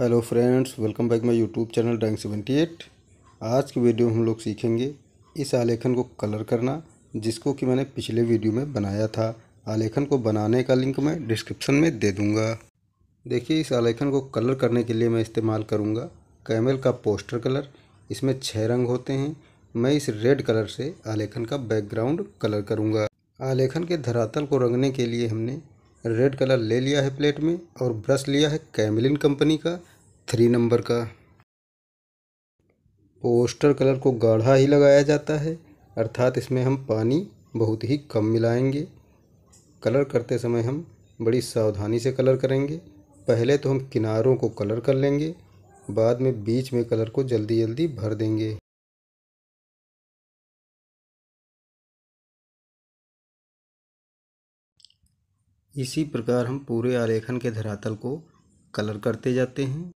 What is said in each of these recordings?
hello friends welcome back my YouTube channel drawing seventy eight आज की video में हम लोग सीखेंगे इस आलेखन को कलर करना जिसको कि मैंने पिछले वीडियो में बनाया था आलेखन को बनाने का लिंक मैं डिस्क्रिप्शन में दे दूंगा देखिए इस आलेखन को कलर करने के लिए मैं इस्तेमाल करूँगा कैमल का पोस्टर कलर इसमें छः रंग होते हैं मैं इस रेड कलर से आलेखन का बैकग्राउंड कलर करूँगा आलेखन के धरातल को रंगने के लिए हमने रेड कलर ले लिया है प्लेट में और ब्रश लिया है कैमलिन कंपनी का थ्री नंबर का पोस्टर कलर को गाढ़ा ही लगाया जाता है अर्थात इसमें हम पानी बहुत ही कम मिलाएंगे कलर करते समय हम बड़ी सावधानी से कलर करेंगे पहले तो हम किनारों को कलर कर लेंगे बाद में बीच में कलर को जल्दी जल्दी भर देंगे इसी प्रकार हम पूरे आरेखन के धरातल को कलर करते जाते हैं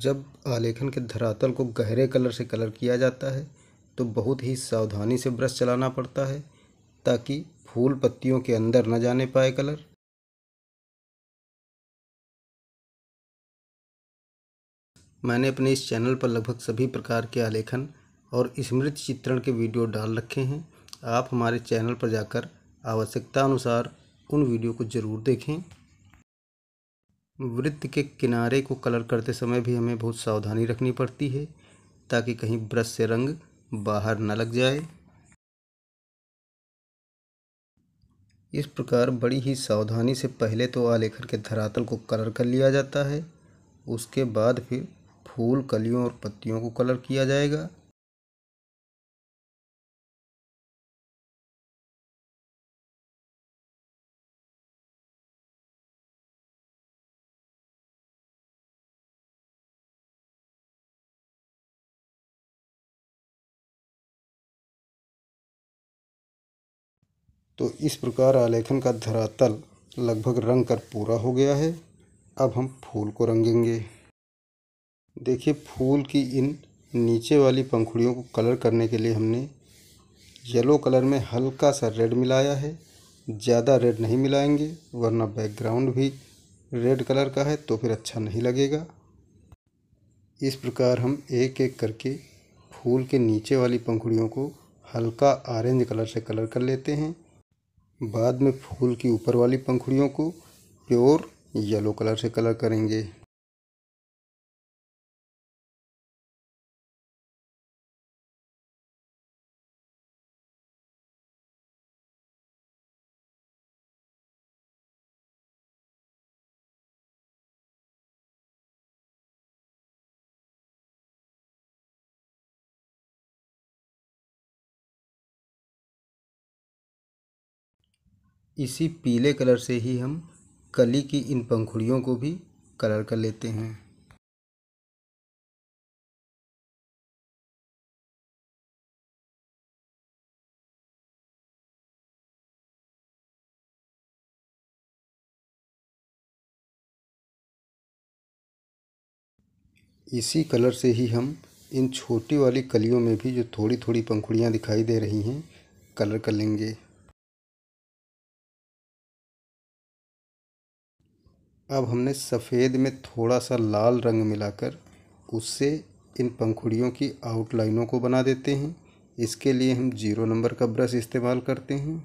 जब आलेखन के धरातल को गहरे कलर से कलर किया जाता है तो बहुत ही सावधानी से ब्रश चलाना पड़ता है ताकि फूल पत्तियों के अंदर न जाने पाए कलर मैंने अपने इस चैनल पर लगभग सभी प्रकार के आलेखन और स्मृति चित्रण के वीडियो डाल रखे हैं आप हमारे चैनल पर जाकर आवश्यकता अनुसार उन वीडियो को ज़रूर देखें वृत्त के किनारे को कलर करते समय भी हमें बहुत सावधानी रखनी पड़ती है ताकि कहीं ब्रश से रंग बाहर न लग जाए इस प्रकार बड़ी ही सावधानी से पहले तो आलेखन के धरातल को कलर कर लिया जाता है उसके बाद फिर फूल कलियों और पत्तियों को कलर किया जाएगा तो इस प्रकार आलेखन का धरातल लगभग रंग कर पूरा हो गया है अब हम फूल को रंगेंगे देखिए फूल की इन नीचे वाली पंखुड़ियों को कलर करने के लिए हमने येलो कलर में हल्का सा रेड मिलाया है ज़्यादा रेड नहीं मिलाएंगे वरना बैकग्राउंड भी रेड कलर का है तो फिर अच्छा नहीं लगेगा इस प्रकार हम एक एक करके फूल के नीचे वाली पंखुड़ियों को हल्का ऑरेंज कलर से कलर कर लेते हैं बाद में फूल की ऊपर वाली पंखुड़ियों को प्योर येलो कलर से कलर करेंगे इसी पीले कलर से ही हम कली की इन पंखुड़ियों को भी कलर कर लेते हैं इसी कलर से ही हम इन छोटी वाली कलियों में भी जो थोड़ी थोड़ी पंखुड़ियाँ दिखाई दे रही हैं कलर कर लेंगे अब हमने सफ़ेद में थोड़ा सा लाल रंग मिलाकर उससे इन पंखुड़ियों की आउटलाइनों को बना देते हैं इसके लिए हम जीरो नंबर का ब्रश इस्तेमाल करते हैं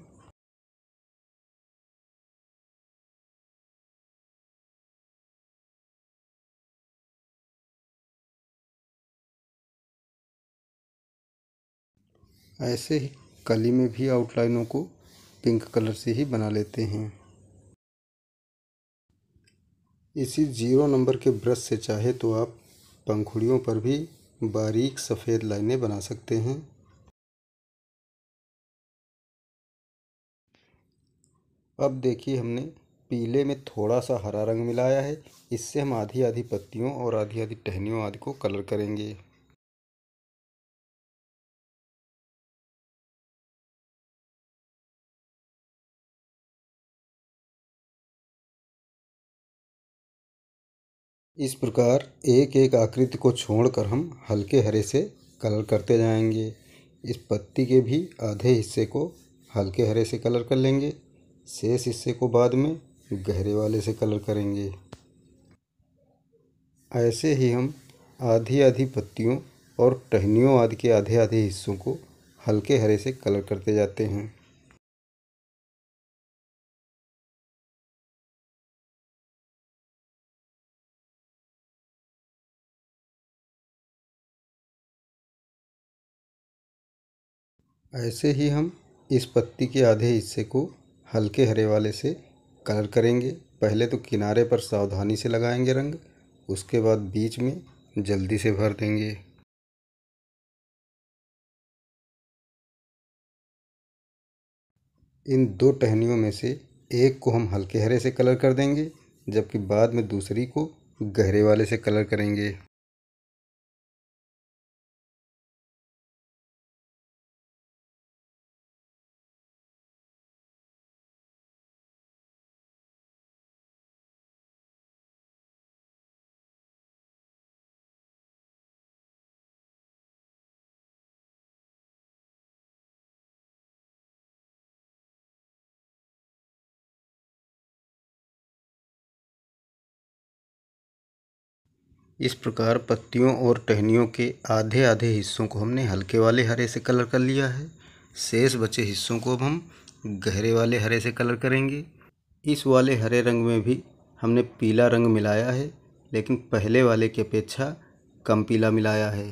ऐसे ही कली में भी आउटलाइनों को पिंक कलर से ही बना लेते हैं इसी जीरो नंबर के ब्रश से चाहे तो आप पंखुड़ियों पर भी बारीक सफ़ेद लाइनें बना सकते हैं अब देखिए हमने पीले में थोड़ा सा हरा रंग मिलाया है इससे हम आधी आधी पत्तियों और आधी आधी टहनियों आदि को कलर करेंगे इस प्रकार एक एक आकृति को छोड़कर हम हल्के हरे से कलर करते जाएंगे इस पत्ती के भी आधे हिस्से को हल्के हरे से कलर कर लेंगे शेष हिस्से को बाद में गहरे वाले से कलर करेंगे ऐसे ही हम आधी आधी पत्तियों और टहनियों आदि के आधे आधे हिस्सों को हल्के हरे से कलर करते जाते हैं ऐसे ही हम इस पत्ती के आधे हिस्से को हल्के हरे वाले से कलर करेंगे पहले तो किनारे पर सावधानी से लगाएंगे रंग उसके बाद बीच में जल्दी से भर देंगे इन दो टहनियों में से एक को हम हल्के हरे से कलर कर देंगे जबकि बाद में दूसरी को गहरे वाले से कलर करेंगे इस प्रकार पत्तियों और टहनियों के आधे आधे हिस्सों को हमने हल्के वाले हरे से कलर कर लिया है शेष बचे हिस्सों को अब हम गहरे वाले हरे से कलर करेंगे इस वाले हरे रंग में भी हमने पीला रंग मिलाया है लेकिन पहले वाले की अपेक्षा कम पीला मिलाया है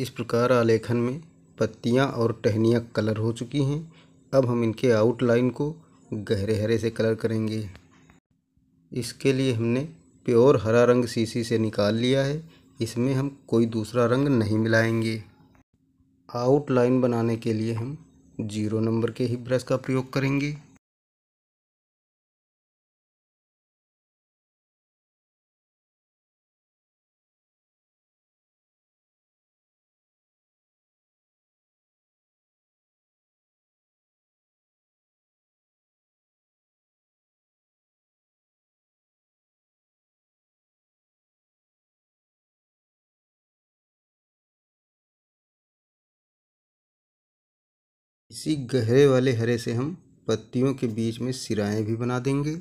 इस प्रकार आलेखन में पत्तियाँ और टहनियाँ कलर हो चुकी हैं अब हम इनके आउटलाइन को गहरे हरे से कलर करेंगे इसके लिए हमने प्योर हरा रंग सीसी से निकाल लिया है इसमें हम कोई दूसरा रंग नहीं मिलाएंगे आउटलाइन बनाने के लिए हम जीरो नंबर के ही ब्रश का प्रयोग करेंगे इसी गहरे वाले हरे से हम पत्तियों के बीच में सिराएँ भी बना देंगे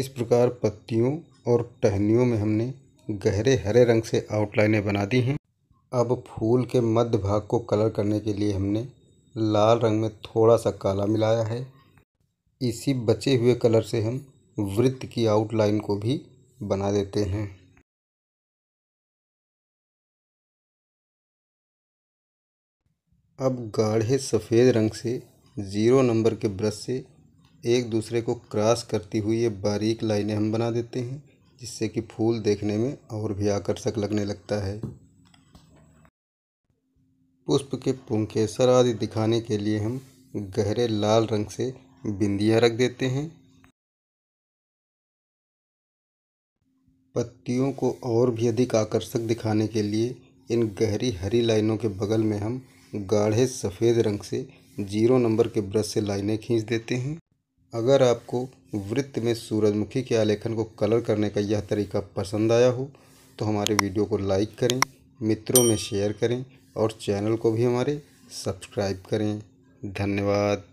इस प्रकार पत्तियों और टहनियों में हमने गहरे हरे रंग से आउटलाइनें बना दी हैं अब फूल के मध्य भाग को कलर करने के लिए हमने लाल रंग में थोड़ा सा काला मिलाया है इसी बचे हुए कलर से हम वृत्त की आउटलाइन को भी बना देते हैं अब गाढ़े सफ़ेद रंग से ज़ीरो नंबर के ब्रश से एक दूसरे को क्रॉस करती हुई ये बारीक लाइनें हम बना देते हैं जिससे कि फूल देखने में और भी आकर्षक लगने लगता है पुष्प के पुंखेसर आदि दिखाने के लिए हम गहरे लाल रंग से बिंदियाँ रख देते हैं पत्तियों को और भी अधिक आकर्षक दिखाने के लिए इन गहरी हरी लाइनों के बगल में हम गाढ़े सफ़ेद रंग से जीरो नंबर के ब्रश से लाइनें खींच देते हैं अगर आपको वृत्त में सूरजमुखी के आलेखन को कलर करने का यह तरीका पसंद आया हो तो हमारे वीडियो को लाइक करें मित्रों में शेयर करें और चैनल को भी हमारे सब्सक्राइब करें धन्यवाद